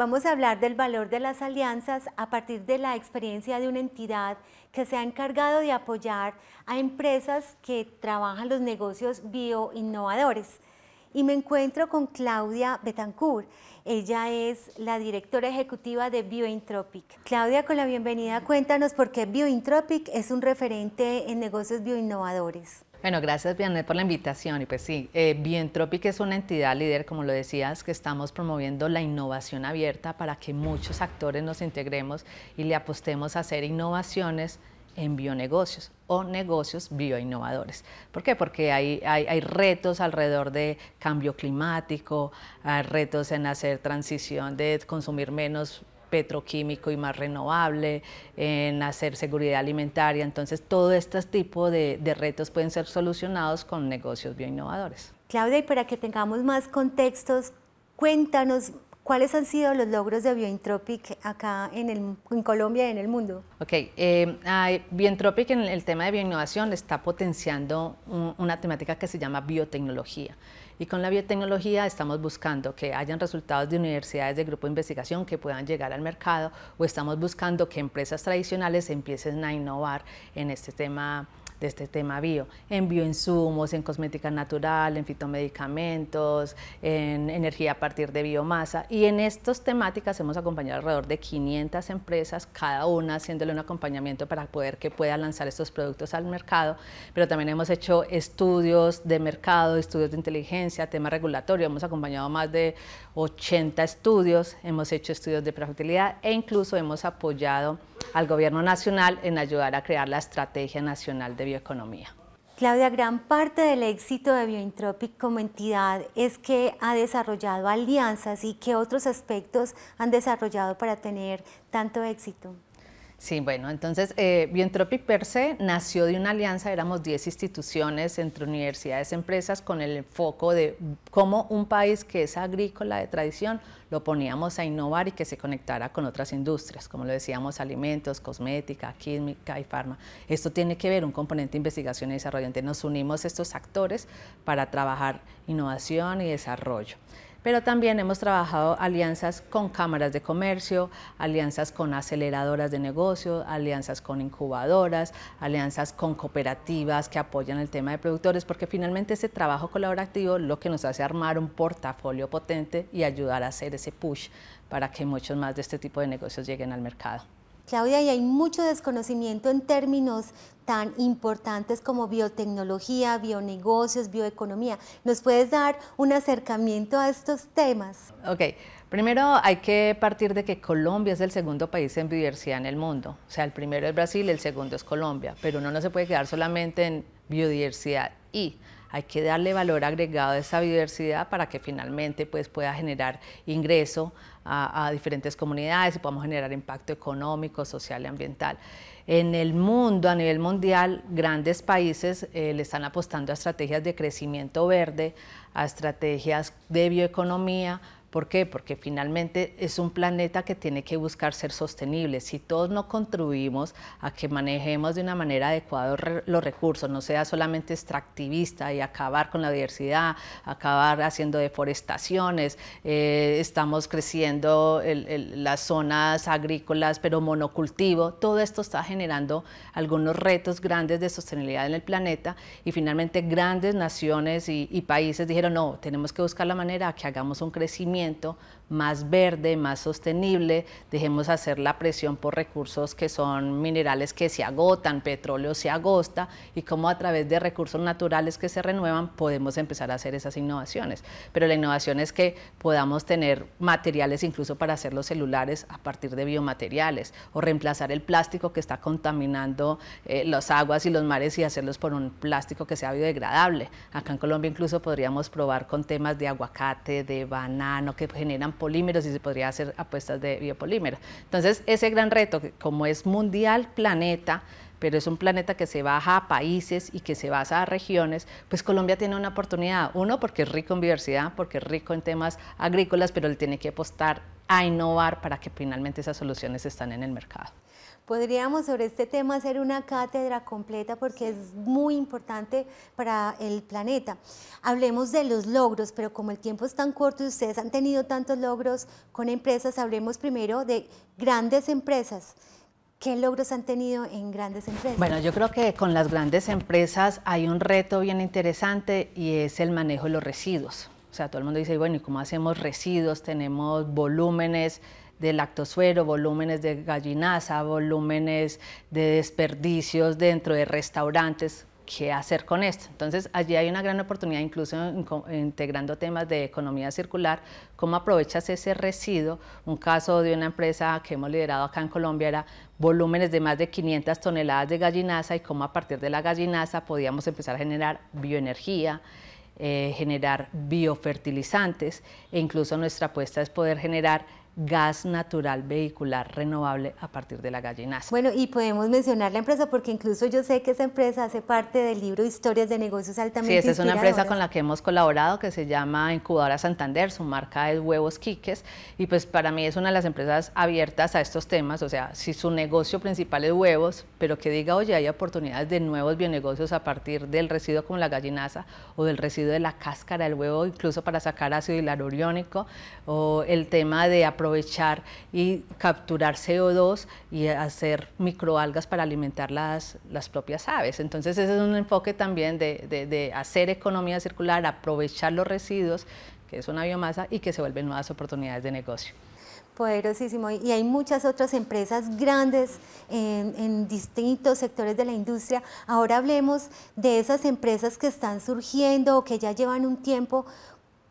Vamos a hablar del valor de las alianzas a partir de la experiencia de una entidad que se ha encargado de apoyar a empresas que trabajan los negocios bioinnovadores. Y me encuentro con Claudia Betancourt. Ella es la directora ejecutiva de Biointropic. Claudia, con la bienvenida, cuéntanos por qué Biointropic es un referente en negocios bioinnovadores. Bueno, gracias Vianet por la invitación y pues sí, eh, Bientropic es una entidad líder, como lo decías, que estamos promoviendo la innovación abierta para que muchos actores nos integremos y le apostemos a hacer innovaciones en bionegocios o negocios bioinnovadores. ¿Por qué? Porque hay, hay, hay retos alrededor de cambio climático, hay retos en hacer transición de consumir menos petroquímico y más renovable, en hacer seguridad alimentaria. Entonces, todo este tipo de, retos pueden ser solucionados con negocios bioinnovadores. Claudia, y para que tengamos más contextos, cuéntanos ¿Cuáles han sido los logros de Biointropic acá en, Colombia y en el mundo? Ok, eh, Biointropic en el tema de bioinnovación está potenciando una temática que se llama biotecnología. Y con la biotecnología estamos buscando que hayan resultados de universidades de grupo de investigación que puedan llegar al mercado o estamos buscando que empresas tradicionales empiecen a innovar en este tema de este tema bio, en bioinsumos, en cosmética natural, en fitomedicamentos, en energía a partir de biomasa. Y en estas temáticas hemos acompañado alrededor de 500 empresas, cada una haciéndole un acompañamiento para poder que pueda lanzar estos productos al mercado, pero también hemos hecho estudios de mercado, estudios de inteligencia, tema regulatorio, hemos acompañado más de 80 estudios, hemos hecho estudios de profitabilidad e incluso hemos apoyado al Gobierno Nacional en ayudar a crear la Estrategia Nacional de Bioeconomía. Claudia, gran parte del éxito de Biointropic como entidad es que ha desarrollado alianzas y que otros aspectos han desarrollado para tener tanto éxito. Sí, bueno, entonces eh, per se nació de una alianza, éramos 10 instituciones entre universidades, empresas, con el foco de cómo un país que es agrícola de tradición lo poníamos a innovar y que se conectara con otras industrias, como lo decíamos, alimentos, cosmética, química y farma. Esto tiene que ver un componente de investigación y desarrollo, entonces nos unimos estos actores para trabajar innovación y desarrollo pero también hemos trabajado alianzas con cámaras de comercio, alianzas con aceleradoras de negocios, alianzas con incubadoras, alianzas con cooperativas que apoyan el tema de productores, porque finalmente ese trabajo colaborativo lo que nos hace armar un portafolio potente y ayudar a hacer ese push para que muchos más de este tipo de negocios lleguen al mercado. Claudia, y hay mucho desconocimiento en términos tan importantes como biotecnología, bionegocios, bioeconomía. ¿Nos puedes dar un acercamiento a estos temas? Ok, primero hay que partir de que Colombia es el segundo país en biodiversidad en el mundo. O sea, el primero es Brasil, el segundo es Colombia, pero uno no se puede quedar solamente en biodiversidad y hay que darle valor agregado a esa diversidad para que finalmente pues, pueda generar ingreso a, diferentes comunidades y podamos generar impacto económico, social y ambiental. En el mundo, a nivel mundial, grandes países eh, le están apostando a estrategias de crecimiento verde, a estrategias de bioeconomía, ¿Por qué? Porque finalmente es un planeta que tiene que buscar ser sostenible. Si todos no contribuimos a que manejemos de una manera adecuada los recursos, no sea solamente extractivista y acabar con la diversidad, acabar haciendo deforestaciones, eh, estamos creciendo las zonas agrícolas, pero monocultivo, todo esto está generando algunos retos grandes de sostenibilidad en el planeta y finalmente grandes naciones y, y países dijeron, no, tenemos que buscar la manera que hagamos un crecimiento más verde, más sostenible, dejemos hacer la presión por recursos que son minerales que se agotan, petróleo se agosta y cómo a través de recursos naturales que se renuevan podemos empezar a hacer esas innovaciones. Pero la innovación es que podamos tener materiales incluso para hacer los celulares a partir de biomateriales o reemplazar el plástico que está contaminando eh, las aguas y los mares y hacerlos por un plástico que sea biodegradable. Acá en Colombia incluso podríamos probar con temas de aguacate, de banano, que generan polímeros y se podría hacer apuestas de biopolímeros. Entonces, ese gran reto, como es mundial, planeta, pero es un planeta que se baja a países y que se basa a regiones, pues Colombia tiene una oportunidad. Uno, porque es rico en diversidad, porque es rico en temas agrícolas, pero le tiene que apostar a innovar para que finalmente esas soluciones están en el mercado. Podríamos sobre este tema hacer una cátedra completa porque es muy importante para el planeta. Hablemos de los logros, pero como el tiempo es tan corto y ustedes han tenido tantos logros con empresas, hablemos primero de grandes empresas. ¿Qué logros han tenido en grandes empresas? Bueno, yo creo que con las grandes empresas hay un reto bien interesante y es el manejo de los residuos. O sea, todo el mundo dice, bueno, ¿y cómo hacemos residuos? Tenemos volúmenes de lactosuero, volúmenes de gallinaza, volúmenes de desperdicios dentro de restaurantes. ¿Qué hacer con esto? Entonces, allí hay una gran oportunidad, incluso integrando temas de economía circular, cómo aprovechas ese residuo. Un caso de una empresa que hemos liderado acá en Colombia era volúmenes de más de 500 toneladas de gallinaza y cómo a partir de la gallinaza podíamos empezar a generar bioenergía, eh, generar biofertilizantes e incluso nuestra apuesta es poder generar gas natural vehicular renovable a partir de la gallinaza. Bueno, y podemos mencionar la empresa porque incluso yo sé que esa empresa hace parte del libro Historias de Negocios Altamente Sí, esa es una empresa con la que hemos colaborado que se llama Incubadora Santander, su marca es Huevos Quiques y pues para mí es una de las empresas abiertas a estos temas, o sea, si su negocio principal es huevos, pero que diga, oye, hay oportunidades de nuevos bionegocios a partir del residuo como la gallinaza o del residuo de la cáscara del huevo, incluso para sacar ácido hilaruriónico o el tema de aprovechar y capturar CO2 y hacer microalgas para alimentar las, las propias aves. Entonces ese es un enfoque también de, hacer economía circular, aprovechar los residuos, que es una biomasa, y que se vuelven nuevas oportunidades de negocio poderosísimo y hay muchas otras empresas grandes en, en, distintos sectores de la industria. Ahora hablemos de esas empresas que están surgiendo o que ya llevan un tiempo.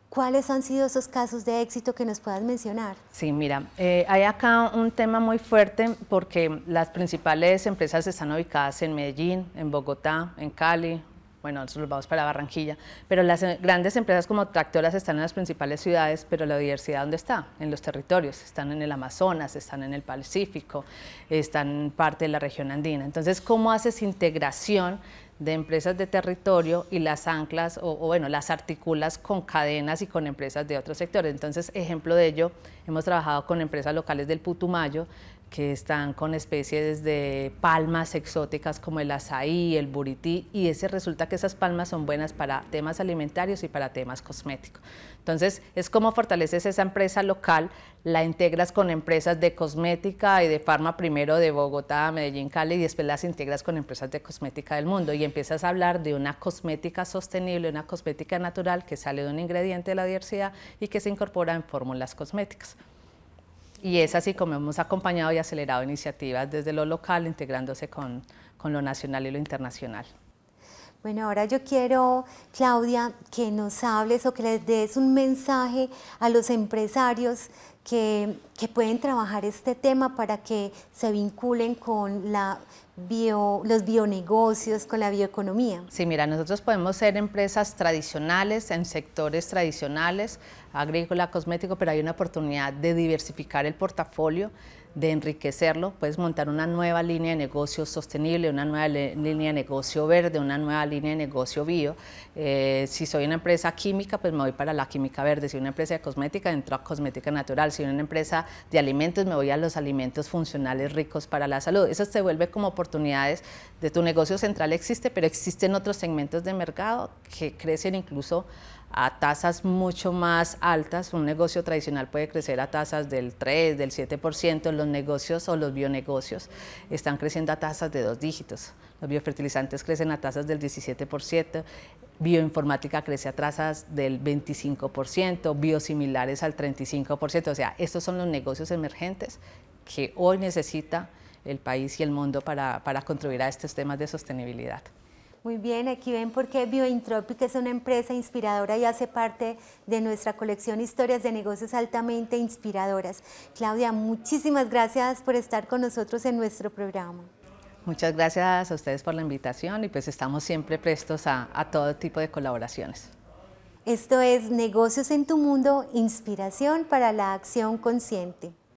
¿Cuáles han sido esos casos de éxito que nos puedas mencionar? Sí, mira, eh, hay acá un tema muy fuerte porque las principales empresas están ubicadas en Medellín, en Bogotá, en Cali, bueno, nosotros vamos para Barranquilla, pero las eh, grandes empresas como tractoras están en las principales ciudades, pero la diversidad ¿dónde está? En los territorios, están en el Amazonas, están en el Pacífico, están en parte de la región andina. Entonces, ¿cómo haces integración de empresas de territorio y las anclas o, bueno, las articulas con cadenas y con empresas de otros sectores. Entonces, ejemplo de ello, hemos trabajado con empresas locales del Putumayo que están con especies de palmas exóticas como el azaí, el burití, y ese resulta que esas palmas son buenas para temas alimentarios y para temas cosméticos. Entonces, es como fortaleces esa empresa local, la integras con empresas de cosmética y de farma primero de Bogotá, Medellín, Cali, y después las integras con empresas de cosmética del mundo y empiezas a hablar de una cosmética sostenible, una cosmética natural que sale de un ingrediente de la diversidad y que se incorpora en fórmulas cosméticas. Y es así como hemos acompañado y acelerado iniciativas desde lo local, integrándose con, lo nacional y lo internacional. Bueno, ahora yo quiero, Claudia, que nos hables o que les des un mensaje a los empresarios que, pueden trabajar este tema para que se vinculen con la bio, los bionegocios, con la bioeconomía? Sí, mira, nosotros podemos ser empresas tradicionales, en sectores tradicionales, agrícola, cosmético, pero hay una oportunidad de diversificar el portafolio, de enriquecerlo, puedes montar una nueva línea de negocio sostenible, una nueva línea de negocio verde, una nueva línea de negocio bio. Eh, si soy una empresa química, pues me voy para la química verde. Si soy una empresa de cosmética, entro a cosmética natural si en una empresa de alimentos me voy a los alimentos funcionales ricos para la salud. Eso se vuelve como oportunidades de tu negocio central existe, pero existen otros segmentos de mercado que crecen incluso a tasas mucho más altas. Un negocio tradicional puede crecer a tasas del 3, del 7%. Los negocios o los bionegocios están creciendo a tasas de dos dígitos. Los biofertilizantes crecen a tasas del 17% bioinformática crece a trazas del 25%, biosimilares al 35%, o sea, estos son los negocios emergentes que hoy necesita el país y el mundo para, para contribuir a estos temas de sostenibilidad. Muy bien, aquí ven por qué Biointropic es una empresa inspiradora y hace parte de nuestra colección Historias de Negocios Altamente Inspiradoras. Claudia, muchísimas gracias por estar con nosotros en nuestro programa. Muchas gracias a ustedes por la invitación y pues estamos siempre prestos a, todo tipo de colaboraciones. Esto es Negocios en tu Mundo, inspiración para la acción consciente.